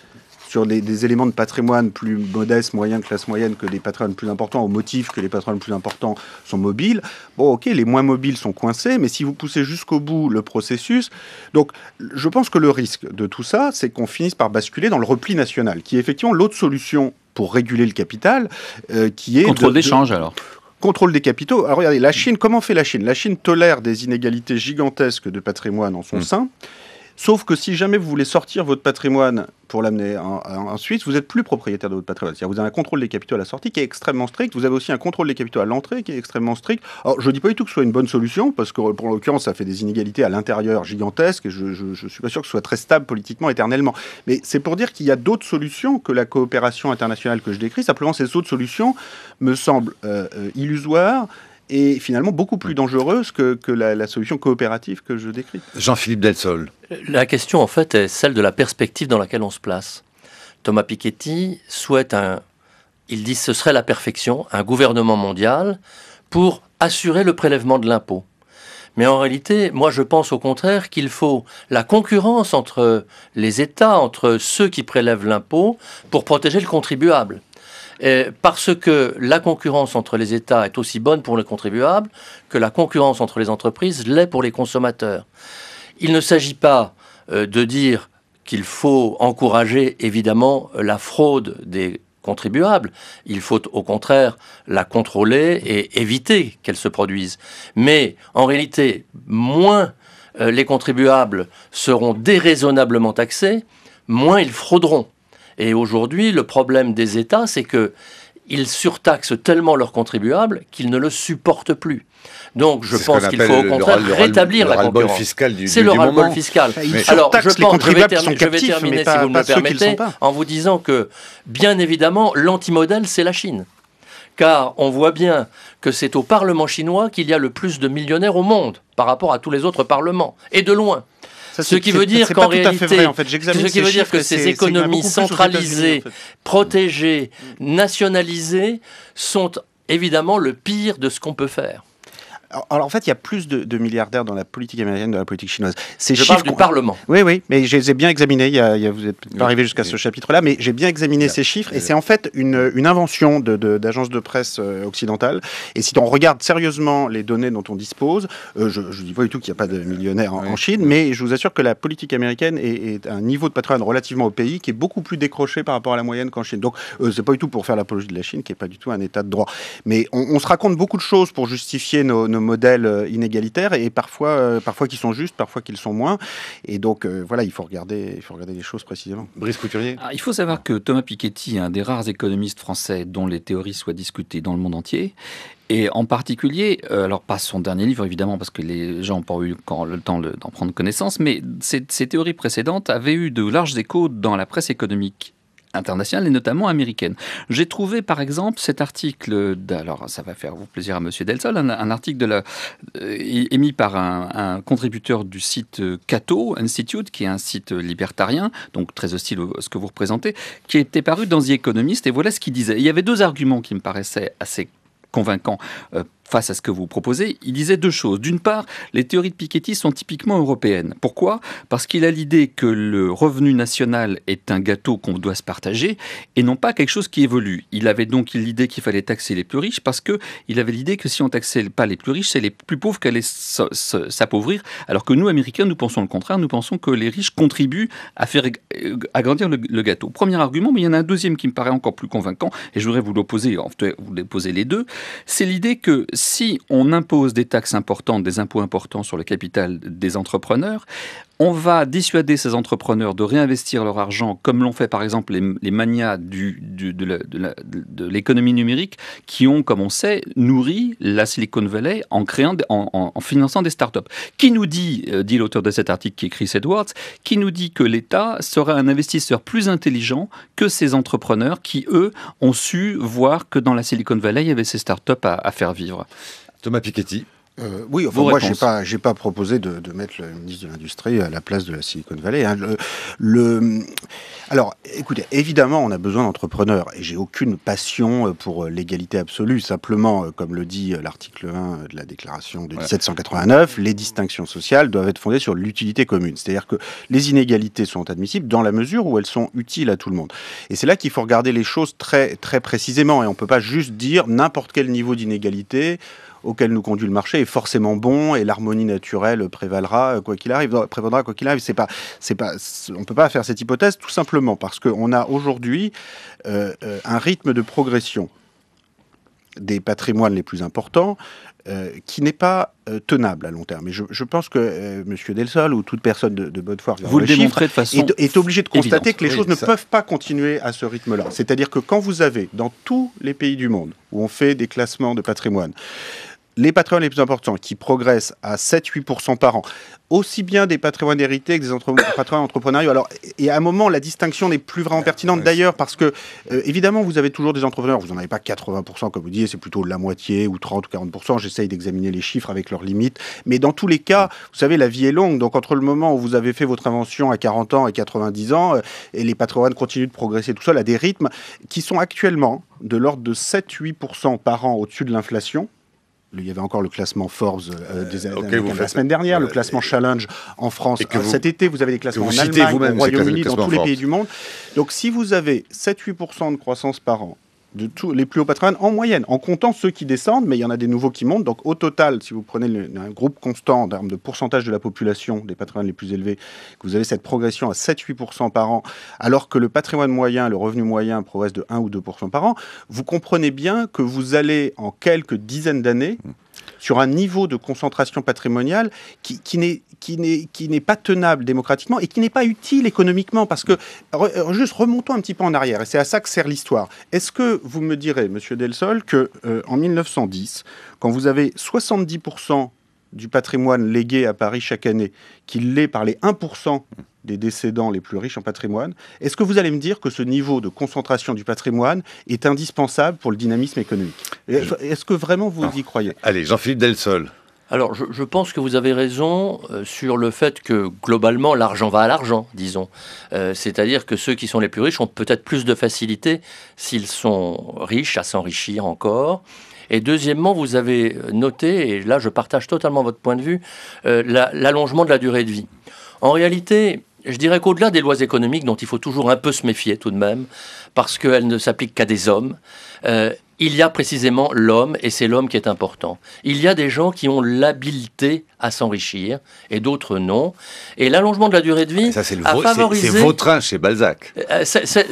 sur des éléments de patrimoine plus modestes, moyens, classe moyenne que des patrimoines plus importants, au motif que les patrimoines plus importants sont mobiles. Bon, ok, les moins mobiles sont coincés, mais si vous poussez jusqu'au bout le processus, donc je pense que le risque de tout ça, c'est qu'on finisse par basculer dans le repli national, qui est effectivement l'autre solution pour réguler le capital, euh, qui est... Contrôle des changes, alors contrôle des capitaux. Alors regardez, la Chine, comment fait la Chine La Chine tolère des inégalités gigantesques de patrimoine en son hmm. sein. Sauf que si jamais vous voulez sortir votre patrimoine pour l'amener en, Suisse, vous n'êtes plus propriétaire de votre patrimoine. cest vous avez un contrôle des capitaux à la sortie qui est extrêmement strict. Vous avez aussi un contrôle des capitaux à l'entrée qui est extrêmement strict. Alors, je ne dis pas du tout que ce soit une bonne solution, parce que pour l'occurrence, ça fait des inégalités à l'intérieur gigantesques. Et je ne suis pas sûr que ce soit très stable politiquement éternellement. Mais c'est pour dire qu'il y a d'autres solutions que la coopération internationale que je décris. Simplement, ces autres solutions me semblent euh, euh, illusoires et finalement beaucoup plus mm. dangereuse que, que la, solution coopérative que je décris. Jean-Philippe Delsol. La question, en fait, est celle de la perspective dans laquelle on se place. Thomas Piketty souhaite un. Il dit ce serait la perfection, un gouvernement mondial pour assurer le prélèvement de l'impôt. Mais en réalité, moi je pense au contraire qu'il faut la concurrence entre les États, entre ceux qui prélèvent l'impôt, pour protéger le contribuable parce que la concurrence entre les États est aussi bonne pour le contribuable que la concurrence entre les entreprises l'est pour les consommateurs. Il ne s'agit pas euh, de dire qu'il faut encourager évidemment la fraude des contribuables. Il faut au contraire la contrôler et éviter qu'elle se produise. Mais en réalité, moins euh, les contribuables seront déraisonnablement taxés, moins ils frauderont. Et aujourd'hui, le problème des États, c'est que ils surtaxent tellement leurs contribuables qu'ils ne le supportent plus. Donc je pense qu'il faut au contraire rétablir la concurrence. C'est le ras-le-bol fiscal. Du, Alors je pense, je vais, terminer, si vous me permettez, en vous disant que bien évidemment l'antimodèle c'est la Chine. Car on voit bien que c'est au Parlement chinois qu'il y a le plus de millionnaires au monde par rapport à tous les autres parlements, et de loin ce qui veut dire qu'en réalité, veut dire que ces économies centralisées, protégées, nationalisées sont évidemment le pire de ce qu'on peut faire alors en fait, il y a plus de, milliardaires dans la politique américaine que dans la politique chinoise. Ces Je chiffres du Parlement. Oui, oui, mais je les ai bien examinés. Il vous n'êtes pas arrivé jusqu'à ce chapitre-là, mais j'ai bien examiné ces chiffres. Et c'est en fait une, invention d'agences de, de, presse euh, occidentales. Et si on regarde sérieusement les données dont on dispose, euh, je ne dis pas du tout qu'il n'y a pas de millionnaires en, Chine, mais je vous assure que la politique américaine est, un niveau de patrimoine relativement au pays qui est beaucoup plus décroché par rapport à la moyenne qu'en Chine. Donc, ce euh, c'est pas du tout pour faire l'apologie de la Chine, qui n'est pas du tout un état de droit. Mais on, se raconte beaucoup de choses pour justifier nos modèles euh, inégalitaires et parfois, euh, parfois qui sont justes, parfois qu'ils sont moins. Et donc, euh, voilà, il faut, regarder, il faut regarder les choses précisément. Brice Couturier ah, Il faut savoir que Thomas Piketty est un des rares économistes français dont les théories soient discutées dans le monde entier. Et en particulier, alors pas son dernier livre évidemment, parce que les gens n'ont pas eu le temps d'en prendre connaissance, mais ces, ces, théories précédentes avaient eu de larges échos dans la presse économique internationales et notamment américaines. J'ai trouvé par exemple cet article, alors ça va faire vous plaisir à Monsieur Delsol, un, article de la, euh, émis par un, contributeur du site euh, Cato Institute, qui est un site libertarien, donc très hostile à ce que vous représentez, qui était paru dans The Economist et voilà ce qu'il disait. Il y avait deux arguments qui me paraissaient assez convaincants euh, face à ce que vous proposez, il disait deux choses. D'une part, les théories de Piketty sont typiquement européennes. Pourquoi Parce qu'il a l'idée que le revenu national est un gâteau qu'on doit se partager et non pas quelque chose qui évolue. Il avait donc l'idée qu'il fallait taxer les plus riches parce que il avait l'idée que si on taxait pas les plus riches, c'est les plus pauvres qui allaient s'appauvrir. Alors que nous, Américains, nous pensons le contraire. Nous pensons que les riches contribuent à faire agrandir le, gâteau. Premier argument, mais il y en a un deuxième qui me paraît encore plus convaincant et je voudrais vous l'opposer. Vous déposer les deux. C'est l'idée que si on impose des taxes importantes, des impôts importants sur le capital des entrepreneurs, on va dissuader ces entrepreneurs de réinvestir leur argent, comme l'ont fait par exemple les, les manias de l'économie numérique, qui ont, comme on sait, nourri la Silicon Valley en, créant, en, finançant des startups. Qui nous dit, euh, dit l'auteur de cet article qui est Chris Edwards, qui nous dit que l'État sera un investisseur plus intelligent que ces entrepreneurs qui, eux, ont su voir que dans la Silicon Valley, il y avait ces startups à, à faire vivre. Thomas Piketty. Euh, oui, enfin, moi, je n'ai pas, proposé de, mettre le ministre de l'Industrie à la place de la Silicon Valley. Hein. Le, alors, écoutez, évidemment, on a besoin d'entrepreneurs et j'ai aucune passion euh, pour euh, l'égalité absolue. Simplement, comme le dit l'article 1 de la déclaration de 1789, les distinctions sociales doivent être fondées sur l'utilité commune. C'est-à-dire que les inégalités sont admissibles dans la mesure où elles sont utiles à tout le monde. Et c'est là qu'il faut regarder les choses très, très précisément et on ne peut pas juste dire n'importe quel niveau d'inégalité auquel nous conduit le marché est forcément bon et l'harmonie naturelle prévalera euh, quoi qu'il arrive. Prévaudra quoi qu'il arrive. C'est pas, c'est pas, on peut pas faire cette hypothèse tout simplement parce qu'on a aujourd'hui euh, euh, un rythme de progression des patrimoines les plus importants qui n'est pas tenable à long terme. Et je, pense que Monsieur M. Delsol ou toute personne de, de bonne foi vous de est, obligé de constater que les choses ne peuvent pas continuer à ce rythme-là. C'est-à-dire que quand vous avez, dans tous les pays du monde, où on fait des classements de patrimoine, les patrimoines les plus importants qui progressent à 7-8% par an, aussi bien des patrimoines hérités que des [coughs] patrimoines entrepreneuriaux. Alors, et à un moment, la distinction n'est plus vraiment pertinente d'ailleurs, parce que euh, évidemment, vous avez toujours des entrepreneurs, vous n'en avez pas 80%, comme vous dites. c'est plutôt la moitié ou 30 ou 40%. J'essaye d'examiner les chiffres avec leurs limites, mais dans tous les cas, vous savez, la vie est longue, donc entre le moment où vous avez fait votre invention à 40 ans et 90 ans, euh, et les patrimoines continuent de progresser tout seul à des rythmes qui sont actuellement de l'ordre de 7-8% par an au-dessus de l'inflation il y avait encore le classement Forbes euh, euh, des, la semaine dernière, le euh, classement Challenge en France cet été. Vous avez des classements en Allemagne, au Royaume-Uni, dans tous les pays du monde. Donc si vous avez 7-8% de croissance par an de tous les plus hauts patrimoines en moyenne, en comptant ceux qui descendent, mais il y en a des nouveaux qui montent. Donc au total, si vous prenez un groupe constant en termes de pourcentage de la population des patrimoines les plus élevés, que vous avez cette progression à 7-8% par an, alors que le patrimoine moyen, le revenu moyen progresse de 1 ou 2% par an, vous comprenez bien que vous allez en quelques dizaines d'années mmh sur un niveau de concentration patrimoniale qui, qui n'est qui n'est pas tenable démocratiquement et qui n'est pas utile économiquement parce que euh, juste remontons un petit peu en arrière et c'est à ça que sert l'histoire. Est-ce que vous me direz, Monsieur Delsol, que euh, en 1910, quand vous avez 70% du patrimoine légué à Paris chaque année qu'il l'est par les 1% des décédants les plus riches en patrimoine. Est-ce que vous allez me dire que ce niveau de concentration du patrimoine est indispensable pour le dynamisme économique Est-ce que vraiment vous y croyez Allez, Jean-Philippe Delsol. Alors, je, pense que vous avez raison euh, sur le fait que globalement, l'argent va à l'argent, disons. Euh, c'est-à-dire que ceux qui sont les plus riches ont peut-être plus de facilité, s'ils sont riches, à s'enrichir encore. Et deuxièmement, vous avez noté, et là je partage totalement votre point de vue, euh, l'allongement de la durée de vie. En réalité, je dirais qu'au-delà des lois économiques, dont il faut toujours un peu se méfier tout de même, parce qu'elles ne s'appliquent qu'à des hommes, euh, il y a précisément l'homme, et c'est l'homme qui est important. Il y a des gens qui ont l'habileté à s'enrichir, et d'autres non. Et l'allongement de la durée de vie a favorisé... C'est Vautrin chez Balzac. Euh,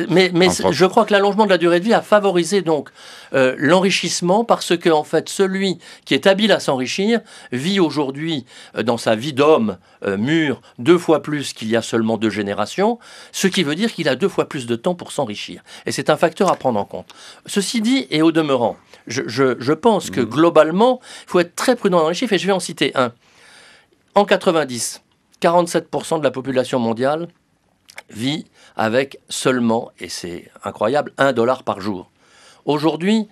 mais, je crois que l'allongement de la durée de vie a favorisé donc euh, l'enrichissement, parce que en fait, celui qui est habile à s'enrichir vit aujourd'hui, euh, dans sa vie d'homme mûr, deux fois plus qu'il y a seulement deux générations, ce qui veut dire qu'il a deux fois plus de temps pour s'enrichir. Et c'est un facteur à prendre en compte. Ceci dit, et au demeurant, je, pense que mhm. globalement, il faut être très prudent dans les chiffres et je vais en citer un. En 90, 47% de la population mondiale vit avec seulement, et c'est incroyable, 1 dollar par jour. Aujourd'hui,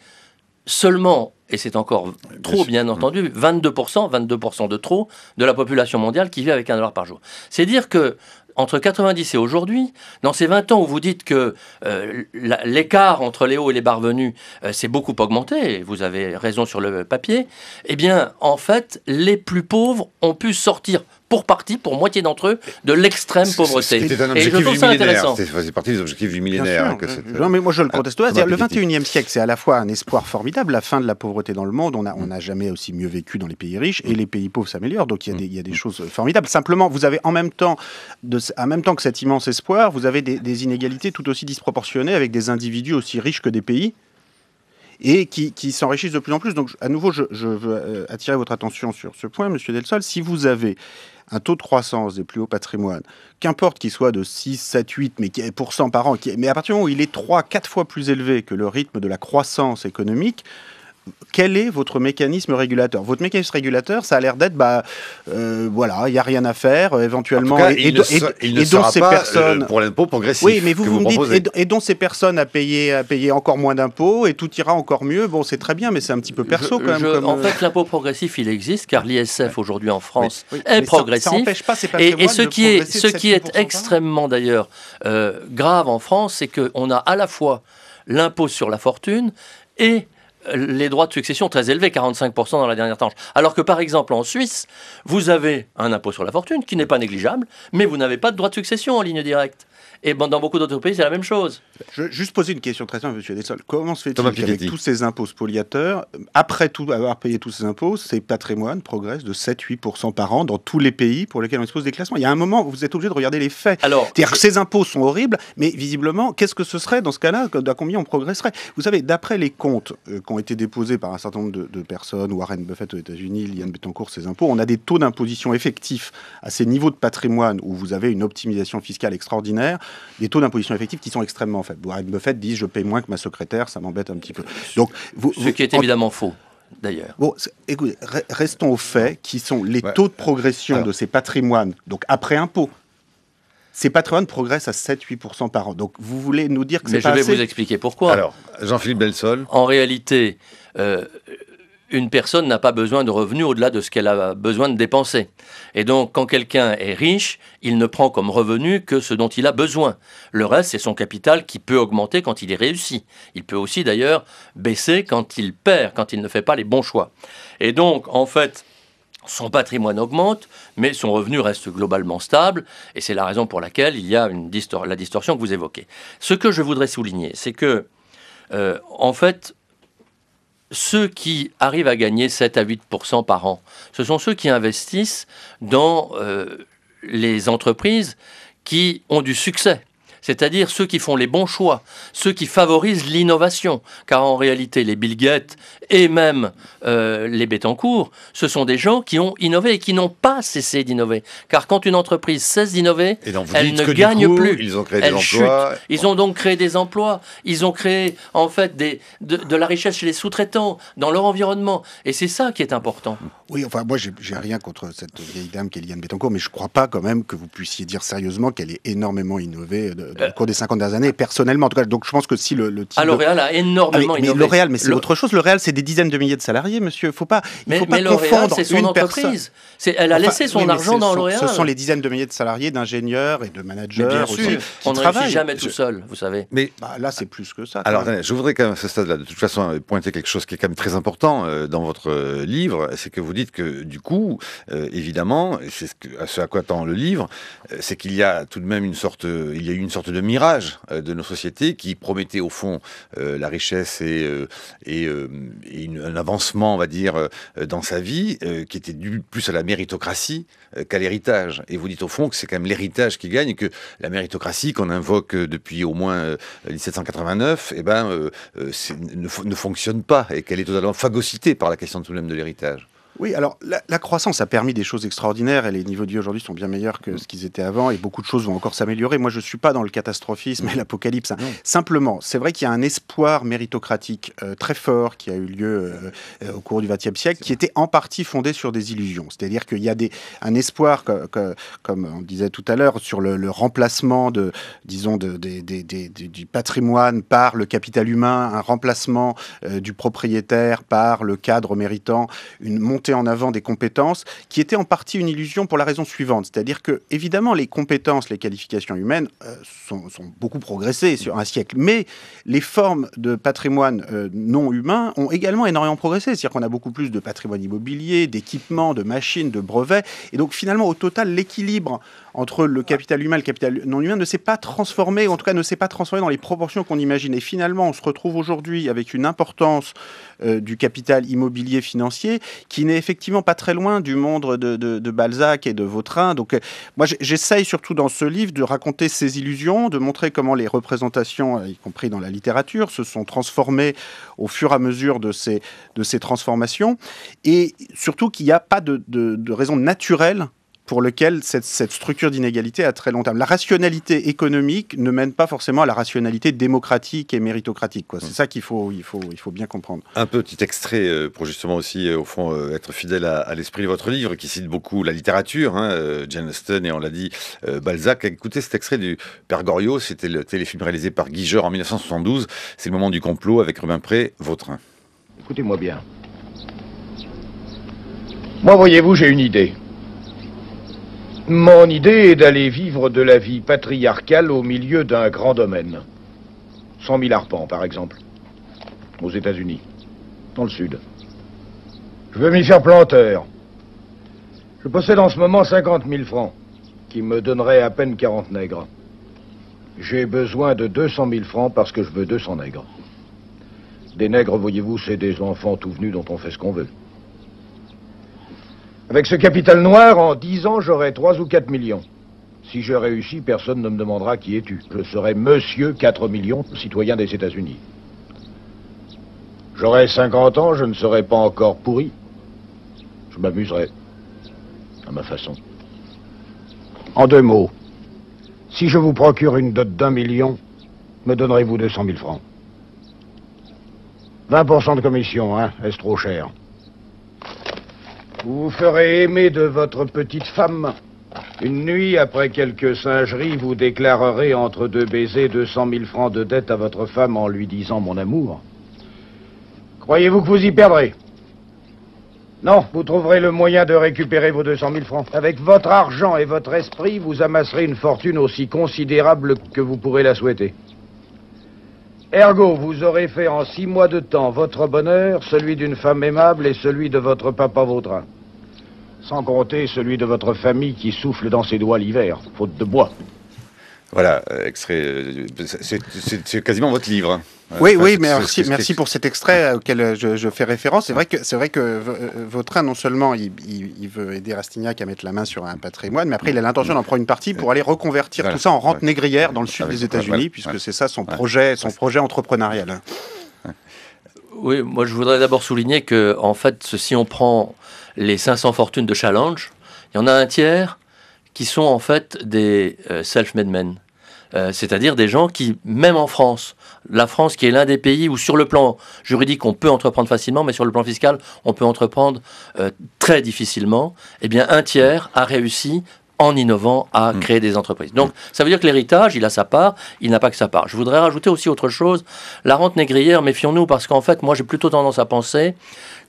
seulement, et c'est encore trop bien mhm. entendu, 22%, 22% de trop de la population mondiale qui vit avec 1 dollar par jour. C'est dire que entre 90 et aujourd'hui, dans ces 20 ans où vous dites que euh, l'écart entre les hauts et les bas revenus euh, s'est beaucoup augmenté, et vous avez raison sur le papier, eh bien, en fait, les plus pauvres ont pu sortir pour partie, pour moitié d'entre eux, de l'extrême pauvreté. C'était un objectif intéressant. C'est parti des objectifs du millénaire. Euh, non, mais moi je le conteste Le 21e siècle, c'est à la fois un espoir formidable, la fin de la pauvreté dans le monde. On n'a on a jamais aussi mieux vécu dans les pays riches et mm. les pays pauvres s'améliorent. Donc il y, a des, y, a des mm. choses formidables. Simplement, vous avez en même temps, de, en même temps que cet immense espoir, vous avez des inégalités tout aussi disproportionnées avec des individus aussi riches que des pays et qui, s'enrichissent de plus en plus. Donc, à nouveau, je, veux euh, attirer votre attention sur ce point, Monsieur Delsol. Si vous avez un taux de croissance des plus hauts patrimoines, qu'importe qu'il soit de 6, 7, 8 mais qui est pour par an, mais à partir du moment où il est 3, 4 fois plus élevé que le rythme de la croissance économique, quel est votre mécanisme régulateur Votre mécanisme régulateur, ça a l'air d'être, bah, euh, voilà, il n'y a rien à faire, euh, éventuellement. et, il ne sera ces euh, personnes pour l'impôt progressif. Oui, mais vous, vous, me dites, et, dont ces personnes à payer, à payer encore moins d'impôts et tout ira encore mieux. Bon, c'est très bien, mais c'est un petit peu perso quand même. En fait, l'impôt progressif, il existe car l'ISF aujourd'hui en France est progressif. Ça, pas, et, ce qui est, ce qui est extrêmement d'ailleurs grave en France, c'est qu'on a à la fois l'impôt sur la fortune et les droits de succession très élevés, 45% dans la dernière tranche. Alors que par exemple en Suisse, vous avez un impôt sur la fortune qui n'est pas négligeable, mais vous n'avez pas de droits de succession en ligne directe. Et dans beaucoup d'autres pays, c'est la même chose. Je juste poser une question très simple, monsieur Dessol. Comment se fait-il qu'avec tous ces impôts spoliateurs, après tout, avoir payé tous ces impôts, ces patrimoines progressent de 7-8% par an dans tous les pays pour lesquels on expose des classements Il y a un moment où vous êtes obligé de regarder les faits. C'est-à-dire que ces impôts sont horribles, mais visiblement, qu'est-ce que ce serait dans ce cas-là à combien on progresserait Vous savez, d'après les comptes euh, qui ont été déposés par un certain nombre de, de personnes, Warren Buffett aux États-Unis, Liane Bettencourt, ces impôts, on a des taux d'imposition effectifs à ces niveaux de patrimoine où vous avez une optimisation fiscale extraordinaire des taux d'imposition effectifs qui sont extrêmement faibles. Me Buffett dit je paye moins que ma secrétaire, ça m'embête un petit peu. Donc, ce qui est évidemment faux d'ailleurs. Bon, écoutez, restons aux faits qui sont les taux de progression de ces patrimoines, donc après impôt. Ces patrimoines progressent à 7-8% par an. Donc vous voulez nous dire que c'est pas Mais je vais vous expliquer pourquoi. Alors, Jean-Philippe Belsol. En réalité, euh, une personne n'a pas besoin de revenus au-delà de ce qu'elle a besoin de dépenser. Et donc, quand quelqu'un est riche, il ne prend comme revenu que ce dont il a besoin. Le reste, c'est son capital qui peut augmenter quand il est réussi. Il peut aussi, d'ailleurs, baisser quand il perd, quand il ne fait pas les bons choix. Et donc, en fait, son patrimoine augmente, mais son revenu reste globalement stable, et c'est la raison pour laquelle il y a une la distorsion que vous évoquez. Ce que je voudrais souligner, c'est que, euh, en fait, ceux qui arrivent à gagner 7 à 8 par an, ce sont ceux qui investissent dans euh, les entreprises qui ont du succès c'est-à-dire ceux qui font les bons choix, ceux qui favorisent l'innovation, car en réalité les Bill Gates et même euh, les Bettencourt, ce sont des gens qui ont innové et qui n'ont pas cessé d'innover, car quand une entreprise cesse d'innover, elle ne gagne plus, ils ont Ils ont donc créé des emplois, ils ont créé en fait des, de la richesse chez les sous-traitants, dans leur environnement, et c'est ça qui est important. Oui, enfin, moi, j'ai rien contre cette vieille dame qui est Liane Bettencourt, mais je ne crois pas quand même que vous puissiez dire sérieusement qu'elle est énormément innovée euh, au le euh, cours des 50 dernières années, personnellement. En tout cas, donc je pense que si le. le ah, L'Oréal a ah énormément innové. mais, L'Oréal, mais c'est autre chose. L'Oréal, c'est des dizaines de milliers de salariés, monsieur. Faut pas, il ne faut mais, pas confondre c'est son entreprise. Elle a laissé son argent dans L'Oréal. Ce sont les dizaines de milliers de salariés, d'ingénieurs et de managers. bien sûr, on ne travaille jamais tout seul, vous savez. Mais bah, là, c'est plus que ça. Alors, je voudrais quand même, à ce stade-là, de toute façon, pointer quelque chose qui est quand même très important euh, dans votre livre, c'est que vous dites que du coup, euh, évidemment, c'est ce, à ce à quoi tend le livre, euh, c'est qu'il y a tout de même une sorte, euh, il y a eu une sorte de mirage de nos sociétés qui promettait au fond la richesse et, et, un avancement, on va dire, dans sa vie, qui était dû plus à la méritocratie qu'à l'héritage. Et vous dites au fond que c'est quand même l'héritage qui gagne, et que la méritocratie qu'on invoque depuis au moins 1789, eh ben, ne, fonctionne pas et qu'elle est totalement phagocytée par la question de même de l'héritage. Oui, alors la, croissance a permis des choses extraordinaires et les niveaux de vie aujourd'hui sont bien meilleurs que mm. ce qu'ils étaient avant et beaucoup de choses vont encore s'améliorer. Moi, je ne suis pas dans le catastrophisme et l'apocalypse. Hein. Simplement, c'est vrai qu'il y a un espoir méritocratique euh, très fort qui a eu lieu euh, euh, au cours du XXe siècle qui était en partie fondé sur des illusions. C'est-à-dire qu'il y a des, un espoir, comme on disait tout à l'heure, sur le, remplacement de, disons, de, du patrimoine par le capital humain, un remplacement du propriétaire par le cadre méritant, une en avant des compétences, qui étaient en partie une illusion pour la raison suivante, c'est-à-dire que évidemment les compétences, les qualifications humaines euh, sont, beaucoup progressées sur un siècle, mais les formes de patrimoine euh, non humain ont également énormément progressé, c'est-à-dire qu'on a beaucoup plus de patrimoine immobilier, d'équipements, de machines, de brevets, et donc finalement au total l'équilibre entre le capital humain et le capital non humain ne s'est pas transformé, en tout cas ne s'est pas transformé dans les proportions qu'on imagine. Et finalement, on se retrouve aujourd'hui avec une importance euh, du capital immobilier financier qui effectivement pas très loin du monde de, Balzac et de Vautrin. Donc, euh, moi, j'essaye surtout dans ce livre de raconter ces illusions, de montrer comment les représentations, euh, y compris dans la littérature, se sont transformées au fur et à mesure de ces, de ces transformations. Et surtout qu'il n'y a pas de, de raison naturelle pour lequel cette, structure d'inégalité a très long terme. La rationalité économique ne mène pas forcément à la rationalité démocratique et méritocratique. Quoi. C'est mm. ça qu'il faut, il faut, il faut bien comprendre. Un petit extrait euh, pour justement aussi, euh, au fond, euh, être fidèle à, l'esprit de votre livre, qui cite beaucoup la littérature, hein, Jane Austen et on l'a dit, Balzac. Écoutez cet extrait du Père Goriot, c'était le téléfilm réalisé par Guy en 1972. C'est le moment du complot avec Rubin Pré, Vautrin. Écoutez-moi bien. Moi, voyez-vous, j'ai une idée. Mon idée est d'aller vivre de la vie patriarcale au milieu d'un grand domaine. 100 000 arpents, par exemple. Aux États-Unis. Dans le Sud. Je veux m'y faire planteur. Je possède en ce moment 50 000 francs, qui me donneraient à peine 40 nègres. J'ai besoin de 200 000 francs parce que je veux 200 nègres. Des nègres, voyez-vous, c'est des enfants tout venus dont on fait ce qu'on veut. Avec ce capital noir, en dix ans, j'aurai trois ou quatre millions. Si je réussis, personne ne me demandera qui es-tu. Je serai monsieur 4 millions, citoyen des États-Unis. J'aurai 50 ans, je ne serai pas encore pourri. Je m'amuserai. À ma façon. En deux mots, si je vous procure une dot d'un million, me donnerez-vous 200 mille francs 20% de commission, hein Est-ce trop cher vous vous ferez aimer de votre petite femme. Une nuit, après quelques singeries, vous déclarerez entre deux baisers 200 000 francs de dette à votre femme en lui disant mon amour. Croyez-vous que vous y perdrez Non, vous trouverez le moyen de récupérer vos 200 000 francs. Avec votre argent et votre esprit, vous amasserez une fortune aussi considérable que vous pourrez la souhaiter. Ergo, vous aurez fait en six mois de temps votre bonheur, celui d'une femme aimable et celui de votre papa Vaudrin. Sans compter celui de votre famille qui souffle dans ses doigts l'hiver, faute de bois. Voilà, euh, extrait. Euh, c'est quasiment votre livre. Oui, oui, merci, merci pour cet extrait euh, auquel euh, je, fais référence. C'est vrai que c'est vrai que euh, Vautrin, non seulement il, veut aider Rastignac à mettre la main sur un patrimoine, mais après il a l'intention d'en prendre une partie pour aller reconvertir tout ça en rente négrière dans le sud des États-Unis, puisque c'est ça son projet, son projet entrepreneurial. Oui, moi je voudrais d'abord souligner que en fait, si on prend les 500 fortunes de Challenge, il y en a un tiers qui sont en fait des self-made men euh, c'est-à-dire des gens qui, même en France, la France qui est l'un des pays où sur le plan juridique on peut entreprendre facilement, mais sur le plan fiscal on peut entreprendre euh, très difficilement, eh bien un tiers a réussi en innovant à mm. créer des entreprises. Donc ça veut dire que l'héritage, il a sa part, il n'a pas que sa part. Je voudrais rajouter aussi autre chose, la rente négrière, méfions-nous parce qu'en fait moi j'ai plutôt tendance à penser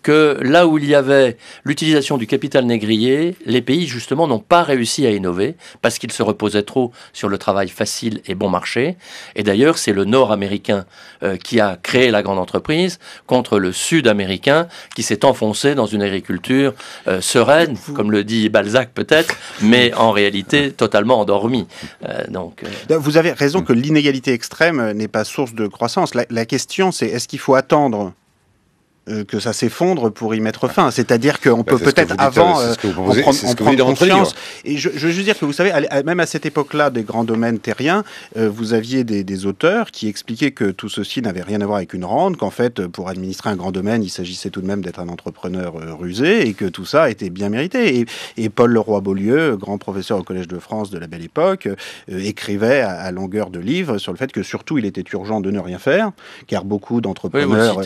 que là où il y avait l'utilisation du capital négrier, les pays justement n'ont pas réussi à innover parce qu'ils se reposaient trop sur le travail facile et bon marché. Et d'ailleurs, c'est le nord-américain euh, qui a créé la grande entreprise contre le sud-américain qui s'est enfoncé dans une agriculture euh, sereine, comme le dit Balzac peut-être, mais en réalité totalement endormie. Euh, donc, ben, Vous avez raison que l'inégalité extrême n'est pas source de croissance. la question, c'est est-ce qu'il faut attendre euh, que ça s'effondre pour y mettre fin. C'est-à-dire qu'on peut peut-être avant en, prendre, conscience. Et je, veux juste dire que vous savez, même à cette époque-là des grands domaines terriens, euh, vous aviez des, auteurs qui expliquaient que tout ceci n'avait rien à voir avec une rente, qu'en fait, pour administrer un grand domaine, il s'agissait tout de même d'être un entrepreneur euh, rusé et que tout ça était bien mérité. Et, et Paul Leroy-Beaulieu, grand professeur au Collège de France de la belle époque, écrivait à, longueur de livres sur le fait que surtout il était urgent de ne rien faire, car beaucoup d'entrepreneurs...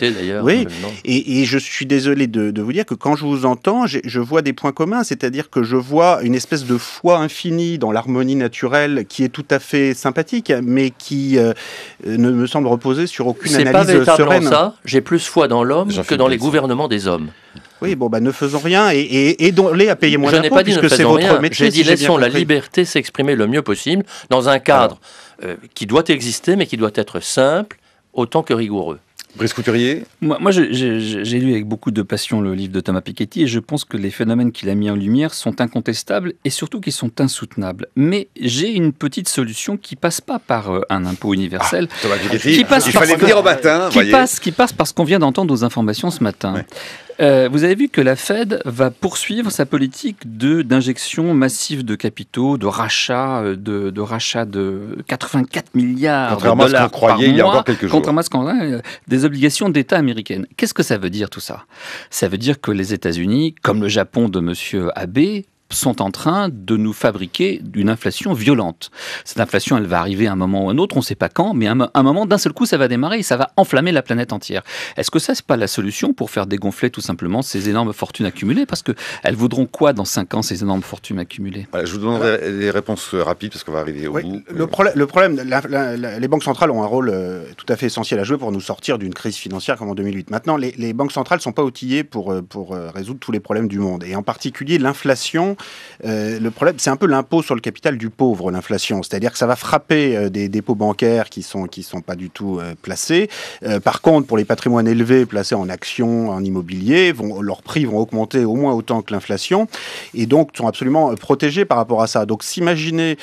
Oui, oui et, je suis désolé de, vous dire que quand je vous entends, je vois des points communs, c'est-à-dire que je vois une espèce de foi infinie dans l'harmonie naturelle qui est tout à fait sympathique, mais qui euh, ne me semble reposer sur aucune analyse pas sereine. ça. J'ai plus foi dans l'homme que dans les gouvernements des hommes. Oui, bon, bah, ne faisons rien et, et les à payer moins d'impôts. Je n'ai pas dit J'ai dit laissons la liberté s'exprimer le mieux possible dans un cadre euh, qui doit exister, mais qui doit être simple autant que rigoureux. Brice Couturier Moi, moi j'ai lu avec beaucoup de passion le livre de Thomas Piketty et je pense que les phénomènes qu'il a mis en lumière sont incontestables et surtout qu'ils sont insoutenables. Mais j'ai une petite solution qui passe pas par euh, un impôt universel. Ah, Thomas Piketty, qui passe il fallait venir au matin. Qui, Passe, parce qu'on vient d'entendre aux informations ce matin. Euh, vous avez vu que la Fed va poursuivre sa politique de d'injection massive de capitaux, de rachat euh, de, de rachat de 84 milliards de dollars. Contrairement à il y a encore quelques jours. Contrairement à ce qu'on obligation d'État américaine. Qu'est-ce que ça veut dire tout ça Ça veut dire que les États-Unis, comme le Japon de M. Abe, sont en train de nous fabriquer une inflation violente. Cette inflation, elle va arriver à un moment ou à un autre, on ne sait pas quand, mais à un moment, d'un seul coup, ça va démarrer et ça va enflammer la planète entière. Est-ce que ça, c'est pas la solution pour faire dégonfler tout simplement ces énormes fortunes accumulées Parce qu'elles voudront quoi dans 5 ans, ces énormes fortunes accumulées Je vous donnerai des euh, réponses euh, rapides parce qu'on va arriver au oui, bout. Le, le problème, les banques centrales ont un rôle euh, tout à fait essentiel à jouer pour nous sortir d'une crise financière comme en 2008. Maintenant, les, banques centrales ne sont pas outillées pour, pour résoudre tous les problèmes du monde. Et en particulier, l'inflation euh, le problème, c'est un peu l'impôt sur le capital du pauvre, l'inflation. C'est-à-dire que ça va frapper euh, des dépôts bancaires qui sont qui sont pas du tout euh, placés. par contre, pour les patrimoines élevés placés en actions, en immobilier, leurs prix vont augmenter au moins autant que l'inflation, et donc sont absolument protégés par rapport à ça. Donc s'imaginer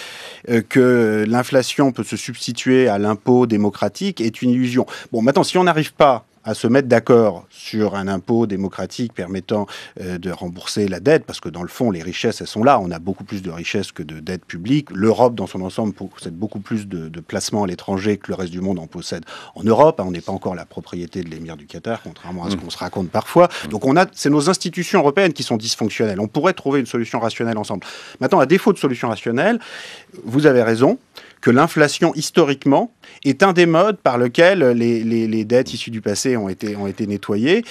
que l'inflation peut se substituer à l'impôt démocratique est une illusion. Bon, maintenant, si on n'arrive pas à se mettre d'accord sur un impôt démocratique permettant euh, de rembourser la dette, parce que dans le fond, les richesses, elles sont là. On a beaucoup plus de richesses que de dettes publiques. L'Europe, dans son ensemble, possède beaucoup plus de, placements à l'étranger que le reste du monde en possède en Europe. Hein, on n'est pas encore la propriété de l'émir du Qatar, contrairement à ce mm. qu'on se raconte parfois. Mm. Donc on a, c'est nos institutions européennes qui sont dysfonctionnelles. On pourrait trouver une solution rationnelle ensemble. Maintenant, à défaut de solution rationnelle, vous avez raison que l'inflation historiquement est un des modes par lequel les, dettes issues du passé ont été, ont été nettoyées.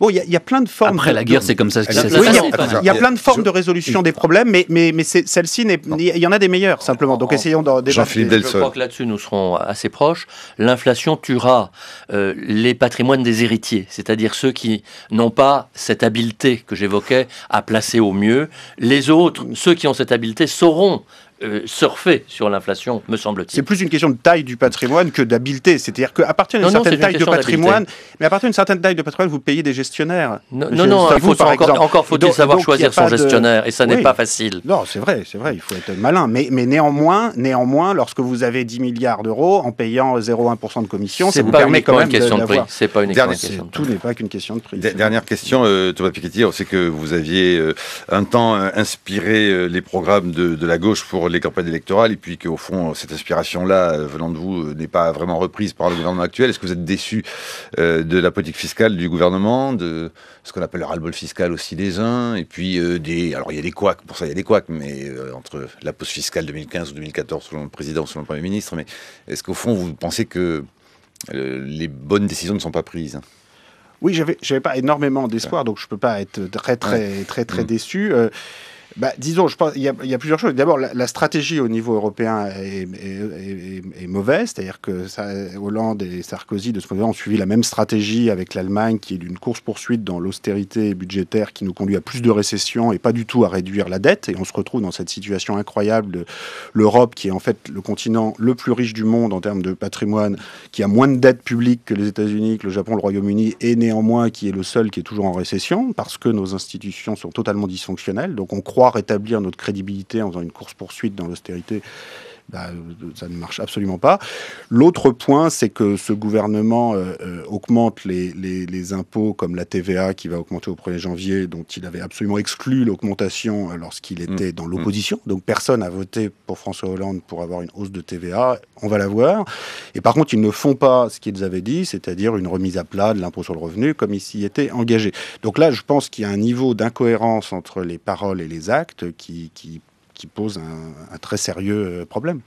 Bon, il y, a plein de formes. Après la guerre, c'est comme ça que oui, Il y, a plein de formes de résolution des problèmes, mais, mais, mais celle-ci, il y en a des meilleures simplement. Donc essayons d'en débattre. Je crois que là-dessus, nous serons assez proches. L'inflation tuera euh, les patrimoines des héritiers, c'est-à-dire ceux qui n'ont pas cette habileté que j'évoquais à placer au mieux. Les autres, ceux qui ont cette habileté, sauront euh, surfer sur l'inflation, me semble-t-il. C'est plus une question de taille du patrimoine que d'habileté. C'est-à-dire qu'à partir d'une certaine taille de patrimoine, mais à partir d'une certaine taille de patrimoine, vous payez des gestionnaires. Non, non, faut, encore, faut-il savoir choisir son gestionnaire, et ça n'est pas facile. Non, c'est vrai, c'est vrai, il faut être malin. Mais, mais néanmoins, néanmoins, lorsque vous avez 10 milliards d'euros en payant 0,1% de commission, ça vous permet quand même une question de, prix. C'est pas une question. De prix. Tout n'est pas qu'une question de prix. Dernière question, euh, Thomas Piketty, on sait que vous aviez euh, un temps inspiré les programmes de, de la gauche pour les campagnes électorales et puis qu'au fond, cette aspiration-là, euh, venant de vous, euh, n'est pas vraiment reprise par le gouvernement actuel. Est-ce que vous êtes déçu euh, de la politique fiscale du gouvernement, de ce qu'on appelle le ras-le-bol fiscal aussi des uns, et puis des. Alors il y a des couacs, pour ça il y a des couacs, mais entre la pause fiscale 2015 ou 2014, selon le président, selon le Premier ministre, mais est-ce qu'au fond, vous pensez que les bonnes décisions ne sont pas prises oui, j'avais, j'avais pas énormément d'espoir, donc je peux pas être très, très, très, très, déçu. Mmh bah, Disons, je pense, il y, a plusieurs choses. D'abord, la, stratégie au niveau européen est, mauvaise, c'est-à-dire que ça, Hollande et Sarkozy, de ce point de vue, ont suivi la même stratégie avec l'Allemagne, qui est d'une course-poursuite dans l'austérité budgétaire qui nous conduit à plus de récession et pas du tout à réduire la dette. Et on se retrouve dans cette situation incroyable de l'Europe, qui est en fait le continent le plus riche du monde en termes de patrimoine, qui a moins de dettes publiques que les États-Unis, que le Japon, le Royaume-Uni, et néanmoins qui est le seul qui est toujours en récession, parce que nos institutions sont totalement dysfonctionnelles. Donc on croit rétablir notre crédibilité en faisant une course-poursuite dans l'austérité bah, ça ne marche absolument pas. L'autre point, c'est que ce gouvernement euh, euh, augmente les, impôts comme la TVA qui va augmenter au 1er janvier, dont il avait absolument exclu l'augmentation euh, lorsqu'il mm. était dans mm. l'opposition. Donc personne n'a voté pour François Hollande pour avoir une hausse de TVA. On va la voir. Et par contre, ils ne font pas ce qu'ils avaient dit, c'est-à-dire une remise à plat de l'impôt sur le revenu comme ils s'y étaient engagés. Donc là, je pense qu'il y a un niveau d'incohérence entre les paroles et les actes qui qui pose un, un très sérieux euh, problème.